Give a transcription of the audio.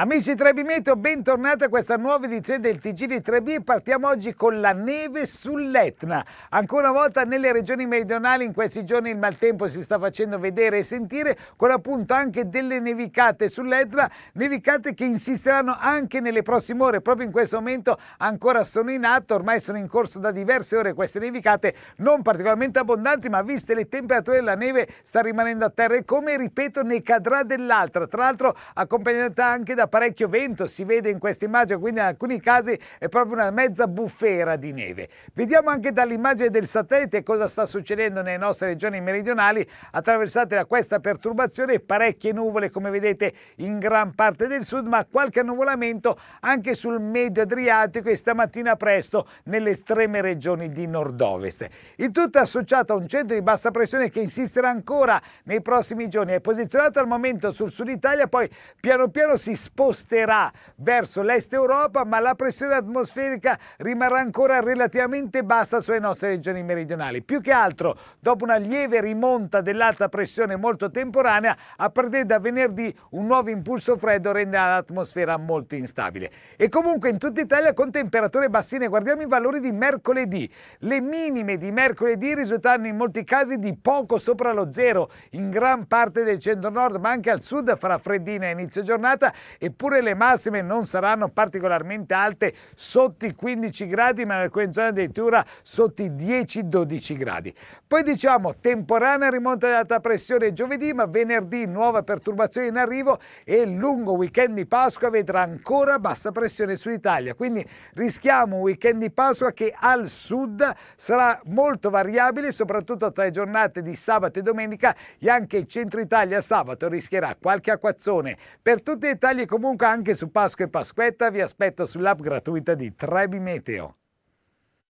Amici Trebimento, bentornati a questa nuova edizione del TG di 3B partiamo oggi con la neve sull'Etna. Ancora una volta nelle regioni meridionali in questi giorni il maltempo si sta facendo vedere e sentire con appunto anche delle nevicate sull'Etna, nevicate che insisteranno anche nelle prossime ore, proprio in questo momento ancora sono in atto, ormai sono in corso da diverse ore queste nevicate, non particolarmente abbondanti ma viste le temperature la neve sta rimanendo a terra e come ripeto ne cadrà dell'altra, tra l'altro accompagnata anche da parecchio vento, si vede in questa immagine, quindi in alcuni casi è proprio una mezza bufera di neve. Vediamo anche dall'immagine del satellite cosa sta succedendo nelle nostre regioni meridionali attraversate da questa perturbazione, parecchie nuvole come vedete in gran parte del sud, ma qualche annuvolamento anche sul medio Adriatico e stamattina presto nelle estreme regioni di nord-ovest. Il tutto associato a un centro di bassa pressione che insisterà ancora nei prossimi giorni, è posizionato al momento sul sud Italia, poi piano piano si sposta sposterà verso l'est Europa, ma la pressione atmosferica rimarrà ancora relativamente bassa sulle nostre regioni meridionali. Più che altro, dopo una lieve rimonta dell'alta pressione molto temporanea, a partire da venerdì un nuovo impulso freddo renderà l'atmosfera molto instabile. E comunque in tutta Italia con temperature bassine, guardiamo i valori di mercoledì. Le minime di mercoledì risultano in molti casi di poco sopra lo zero in gran parte del centro nord, ma anche al sud farà freddina a inizio giornata e eppure le massime non saranno particolarmente alte sotto i 15 gradi ma in alcune zone addirittura sotto i 10-12 gradi. Poi diciamo temporanea rimonta dell'alta pressione giovedì ma venerdì nuova perturbazione in arrivo e il lungo weekend di Pasqua vedrà ancora bassa pressione sull'Italia quindi rischiamo un weekend di Pasqua che al sud sarà molto variabile soprattutto tra le giornate di sabato e domenica e anche il centro Italia sabato rischierà qualche acquazzone per tutti i dettagli comunque comunque anche su Pasqua e Pasquetta vi aspetto sull'app gratuita di Trebi Meteo.